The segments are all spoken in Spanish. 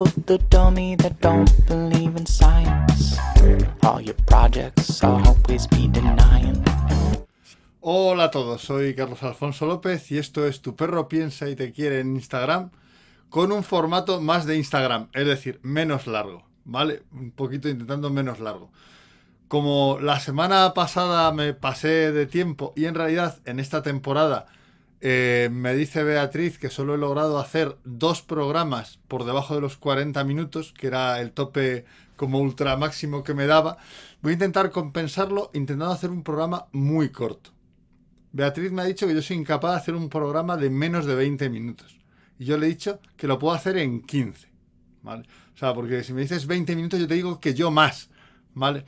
Hola a todos, soy Carlos Alfonso López y esto es Tu perro piensa y te quiere en Instagram con un formato más de Instagram, es decir, menos largo, ¿vale? Un poquito intentando menos largo. Como la semana pasada me pasé de tiempo y en realidad en esta temporada eh, me dice Beatriz que solo he logrado hacer dos programas por debajo de los 40 minutos, que era el tope como ultra máximo que me daba. Voy a intentar compensarlo intentando hacer un programa muy corto. Beatriz me ha dicho que yo soy incapaz de hacer un programa de menos de 20 minutos. Y yo le he dicho que lo puedo hacer en 15. ¿vale? O sea, porque si me dices 20 minutos, yo te digo que yo más. ¿Vale?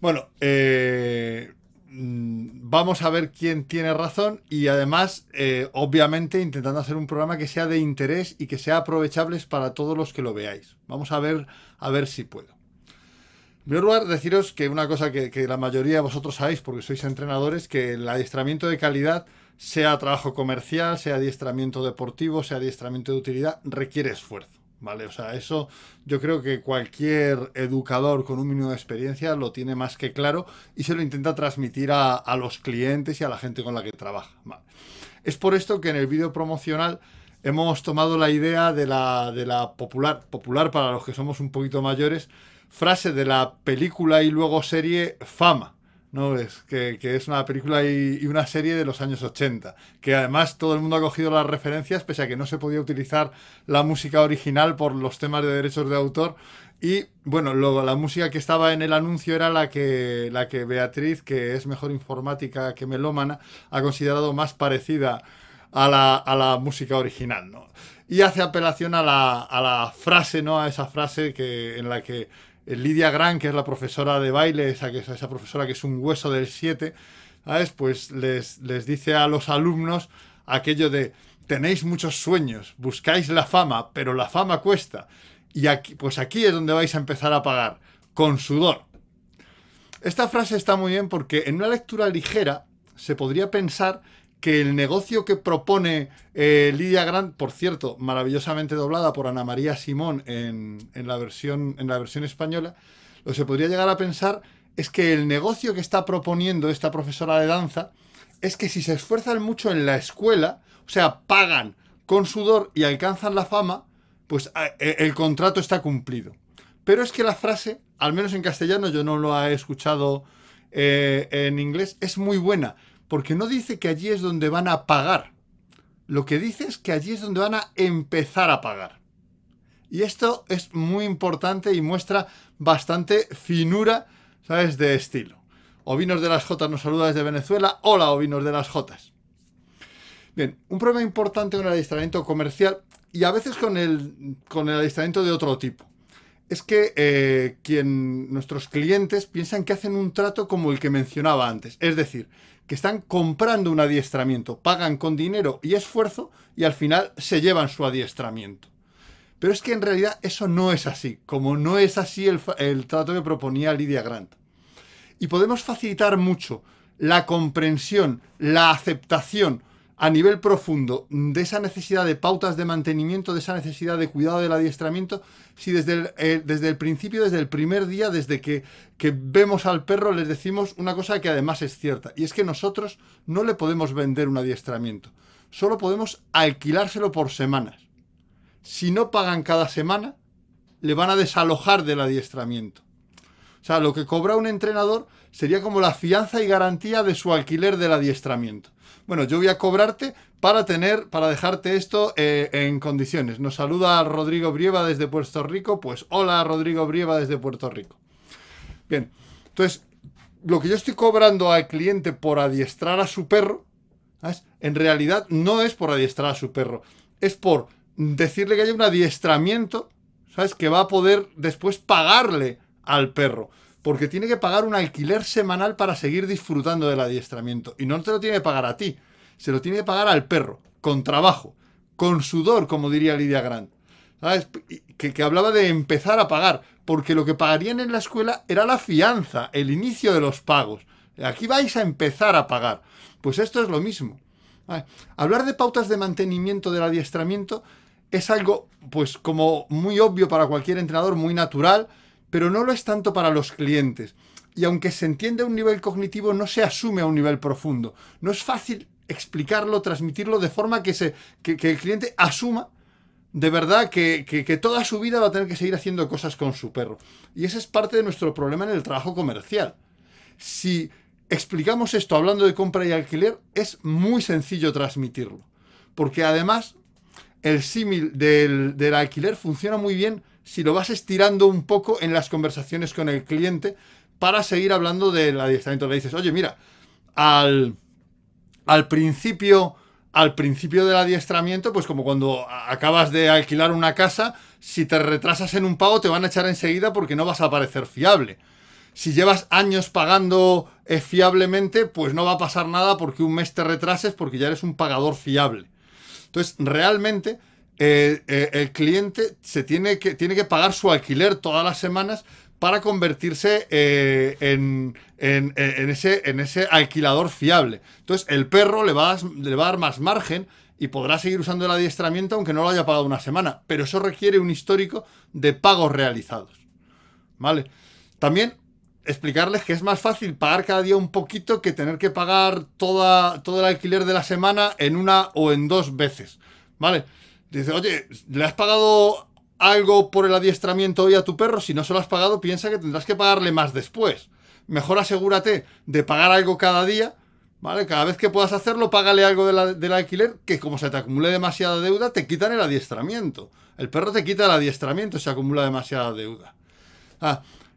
Bueno, eh, Mm, vamos a ver quién tiene razón y además, eh, obviamente, intentando hacer un programa que sea de interés y que sea aprovechable para todos los que lo veáis. Vamos a ver, a ver si puedo. En primer lugar, deciros que una cosa que, que la mayoría de vosotros sabéis, porque sois entrenadores, que el adiestramiento de calidad, sea trabajo comercial, sea adiestramiento deportivo, sea adiestramiento de utilidad, requiere esfuerzo. ¿vale? O sea, eso yo creo que cualquier educador con un mínimo de experiencia lo tiene más que claro y se lo intenta transmitir a, los clientes y a la gente con la que trabaja. Es por esto que en el vídeo promocional hemos tomado la idea de la, de la popular, popular para los que somos un poquito mayores, frase de la película y luego serie Fama. ¿no? Es que, es una película y, una serie de los años 80, que además todo el mundo ha cogido las referencias, pese a que no se podía utilizar la música original por los temas de derechos de autor. Y bueno, luego la música que estaba en el anuncio era la que, la que Beatriz, que es mejor informática que melómana, ha considerado más parecida a la, música original, ¿no? Y hace apelación a la, a la frase, ¿no? A esa frase que, en la que eh, Lidia Gran, que es la profesora de baile, esa, que esa profesora que es un hueso del 7, Pues les, les dice a los alumnos aquello de tenéis muchos sueños, buscáis la fama, pero la fama cuesta. Y aquí, pues aquí es donde vais a empezar a pagar, con sudor. Esta frase está muy bien porque en una lectura ligera se podría pensar que el negocio que propone eh, Lidia Grant, por cierto, maravillosamente doblada por Ana María Simón en, la versión, en la versión española, lo que se podría llegar a pensar es que el negocio que está proponiendo esta profesora de danza es que si se esfuerzan mucho en la escuela, o sea, pagan con sudor y alcanzan la fama, pues ah, eh, el contrato está cumplido. Pero es que la frase, al menos en castellano, yo no lo he escuchado eh, en inglés, es muy buena porque no dice que allí es donde van a pagar. Lo que dice es que allí es donde van a empezar a pagar. Y esto es muy importante y muestra bastante finura, ¿sabes?, de estilo. Ovinos de las Jotas nos saluda desde Venezuela. Hola, Ovinos de las Jotas. Bien, un problema importante con el adiestramiento comercial y a veces con el, con el adiestramiento de otro tipo. Es que eh, quien, nuestros clientes piensan que hacen un trato como el que mencionaba antes. Es decir, que están comprando un adiestramiento, pagan con dinero y esfuerzo y al final se llevan su adiestramiento. Pero es que en realidad eso no es así, como no es así el, trato que proponía Lidia Grant. Y podemos facilitar mucho la comprensión, la aceptación, a nivel profundo de esa necesidad de pautas de mantenimiento, de esa necesidad de cuidado del adiestramiento, si desde el, eh, desde el principio, desde el primer día, desde que, que vemos al perro, les decimos una cosa que además es cierta, y es que nosotros no le podemos vender un adiestramiento, solo podemos alquilárselo por semanas. Si no pagan cada semana, le van a desalojar del adiestramiento. O sea, lo que cobra un entrenador sería como la fianza y garantía de su alquiler del adiestramiento. Bueno, yo voy a cobrarte para tener, para dejarte esto eh, en condiciones. Nos saluda Rodrigo Brieva desde Puerto Rico. Pues hola Rodrigo Brieva desde Puerto Rico. Bien, entonces, lo que yo estoy cobrando al cliente por adiestrar a su perro, ¿sabes? en realidad no es por adiestrar a su perro, es por decirle que hay un adiestramiento, ¿sabes? Que va a poder después pagarle al perro. Porque tiene que pagar un alquiler semanal para seguir disfrutando del adiestramiento. Y no te lo tiene que pagar a ti, se lo tiene que pagar al perro, con trabajo, con sudor, como diría Lidia Grant. Que, hablaba de empezar a pagar, porque lo que pagarían en la escuela era la fianza, el inicio de los pagos. Aquí vais a empezar a pagar. Pues esto es lo mismo. Hablar de pautas de mantenimiento del adiestramiento es algo, pues, como muy obvio para cualquier entrenador, muy natural, pero no lo es tanto para los clientes. Y aunque se entiende a un nivel cognitivo, no se asume a un nivel profundo. No es fácil explicarlo, transmitirlo de forma que, el cliente asuma de verdad que, toda su vida va a tener que seguir haciendo cosas con su perro. Y ese es parte de nuestro problema en el trabajo comercial. Si explicamos esto hablando de compra y alquiler, es muy sencillo transmitirlo. Porque además, el símil del alquiler funciona muy bien si lo vas estirando un poco en las conversaciones con el cliente para seguir hablando del adiestramiento. Le dices, oye, mira, al, principio al principio del adiestramiento, pues como cuando acabas de alquilar una casa, si te retrasas en un pago te van a echar enseguida porque no vas a parecer fiable. Si llevas años pagando eh, fiablemente, pues no va a pasar nada porque un mes te retrases porque ya eres un pagador fiable. Entonces, realmente eh, eh, el cliente se tiene que, tiene que pagar su alquiler todas las semanas para convertirse eh, en, ese, en ese alquilador fiable. Entonces el perro le va, a, le dar más margen y podrá seguir usando el adiestramiento aunque no lo haya pagado una semana, pero eso requiere un histórico de pagos realizados. ¿Vale? También explicarles que es más fácil pagar cada día un poquito que tener que pagar toda, todo el alquiler de la semana en una o en dos veces. ¿Vale? Dice, oye, ¿le has pagado algo por el adiestramiento hoy a tu perro? Si no se lo has pagado, piensa que tendrás que pagarle más después. Mejor asegúrate de pagar algo cada día, ¿vale? Cada vez que puedas hacerlo, págale algo del alquiler, que como se te acumule demasiada deuda, te quitan el adiestramiento. El perro te quita el adiestramiento si acumula demasiada deuda.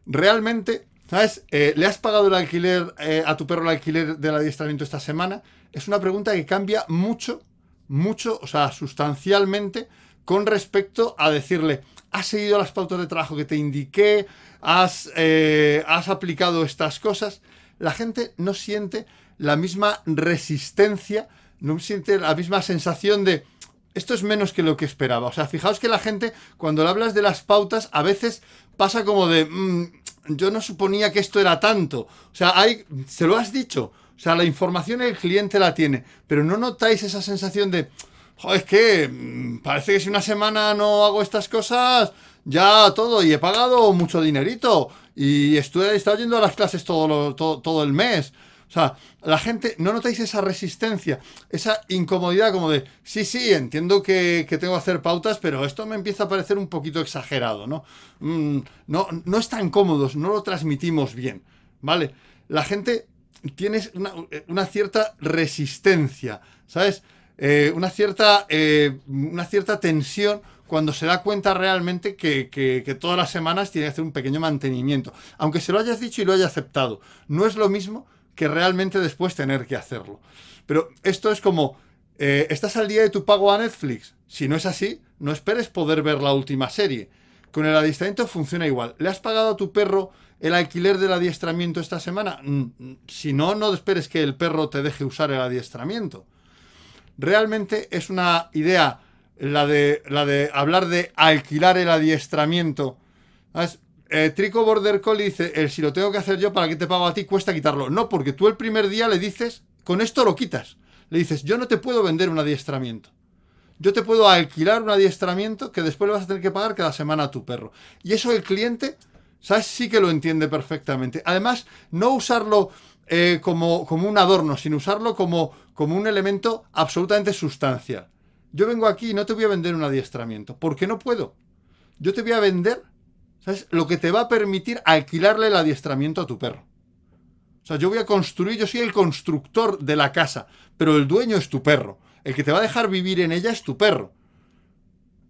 realmente, ¿sabes? Eh, ¿Le has pagado el alquiler eh, a tu perro el alquiler del adiestramiento esta semana? Es una pregunta que cambia mucho mucho, o sea, sustancialmente con respecto a decirle, has seguido las pautas de trabajo que te indiqué, has, eh, has aplicado estas cosas. La gente no siente la misma resistencia, no siente la misma sensación de, esto es menos que lo que esperaba. O sea, fijaos que la gente, cuando le hablas de las pautas, a veces pasa como de, mm, yo no suponía que esto era tanto. O sea, hay, se lo has dicho. O sea, la información el cliente la tiene, pero no notáis esa sensación de, es que mm, parece que si una semana no hago estas cosas, ya todo, y he pagado mucho dinerito, y estoy, he yendo a las clases todo, todo, el mes. O sea, la gente, no notáis esa resistencia, esa incomodidad como de, sí, sí, entiendo que, tengo que hacer pautas, pero esto me empieza a parecer un poquito exagerado, ¿no? Mm, no, no están cómodos, no lo transmitimos bien, ¿vale? La gente tienes eh, una, cierta resistencia, ¿sabes? Eh, una, cierta, eh, una cierta tensión cuando se da cuenta realmente que, todas las semanas tiene que hacer un pequeño mantenimiento. Aunque se lo hayas dicho y lo hayas aceptado, no es lo mismo que realmente después tener que hacerlo. Pero esto es como, ¿estás al día de tu pago a Netflix? Si no es así, no esperes poder ver la última serie. Con el adiestramiento funciona igual. ¿Le has pagado a tu perro el alquiler del adiestramiento esta semana. Mm, mm, si no, no esperes que el perro te deje usar el adiestramiento. Realmente es una idea la de, la de hablar de alquilar el adiestramiento. Eh, Trico Border Collie dice, el si lo tengo que hacer yo, ¿para qué te pago a ti? Cuesta quitarlo. No, porque tú el primer día le dices, con esto lo quitas. Le dices, yo no te puedo vender un adiestramiento. Yo te puedo alquilar un adiestramiento que después le vas a tener que pagar cada semana a tu perro. Y eso el cliente ¿Sabes? Sí que lo entiende perfectamente. Además, no usarlo eh, como, un adorno, sino usarlo como, como un elemento absolutamente sustancial. Yo vengo aquí y no te voy a vender un adiestramiento, porque no puedo. Yo te voy a vender, ¿sabes? Lo que te va a permitir alquilarle el adiestramiento a tu perro. O sea, yo voy a construir, yo soy el constructor de la casa, pero el dueño es tu perro. El que te va a dejar vivir en ella es tu perro.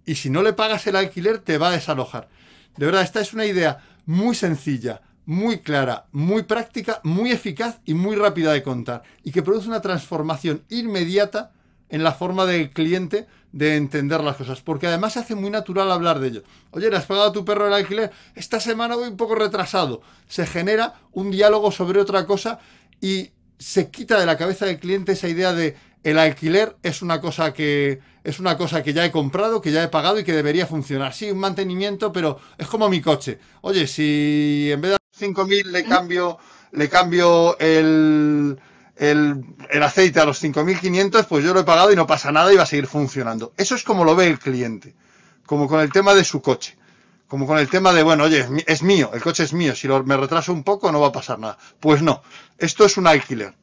Y si no le pagas el alquiler, te va a desalojar. De verdad, esta es una idea muy sencilla, muy clara, muy práctica, muy eficaz y muy rápida de contar, y que produce una transformación inmediata en la forma del cliente de entender las cosas, porque además se hace muy natural hablar de ello. Oye, ¿le has pagado a tu perro el alquiler? Esta semana voy un poco retrasado. Se genera un diálogo sobre otra cosa y se quita de la cabeza del cliente esa idea de el alquiler es una cosa que es una cosa que ya he comprado, que ya he pagado y que debería funcionar. Sí, un mantenimiento, pero es como mi coche. Oye, si en vez de 5.000 le cambio le cambio el el, aceite a los 5.500, pues yo lo he pagado y no pasa nada y va a seguir funcionando. Eso es como lo ve el cliente, como con el tema de su coche, como con el tema de, bueno, oye, es mío, el coche es mío, si me retraso un poco no va a pasar nada. Pues no, esto es un alquiler.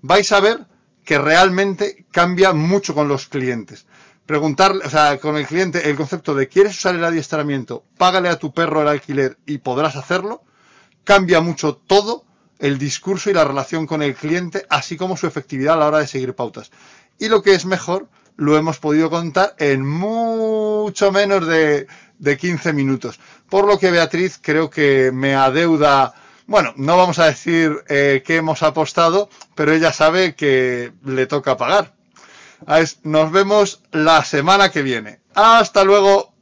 Vais a ver que realmente cambia mucho con los clientes. Preguntarle, o sea, con el cliente el concepto de quieres usar el adiestramiento, págale a tu perro el alquiler y podrás hacerlo, cambia mucho todo el discurso y la relación con el cliente, así como su efectividad a la hora de seguir pautas. Y lo que es mejor, lo hemos podido contar en mucho menos de, de 15 minutos. Por lo que Beatriz creo que me adeuda bueno, no vamos a decir eh, qué hemos apostado, pero ella sabe que le toca pagar. Nos vemos la semana que viene. Hasta luego.